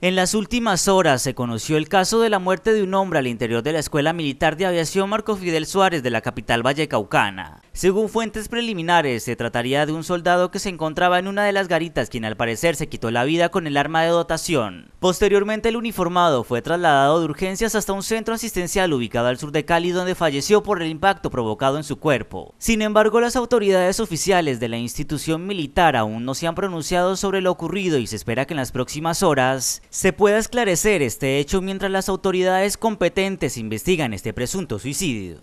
En las últimas horas se conoció el caso de la muerte de un hombre al interior de la Escuela Militar de Aviación Marco Fidel Suárez de la capital vallecaucana. Según fuentes preliminares, se trataría de un soldado que se encontraba en una de las garitas quien al parecer se quitó la vida con el arma de dotación. Posteriormente el uniformado fue trasladado de urgencias hasta un centro asistencial ubicado al sur de Cali donde falleció por el impacto provocado en su cuerpo. Sin embargo, las autoridades oficiales de la institución militar aún no se han pronunciado sobre lo ocurrido y se espera que en las próximas horas se pueda esclarecer este hecho mientras las autoridades competentes investigan este presunto suicidio.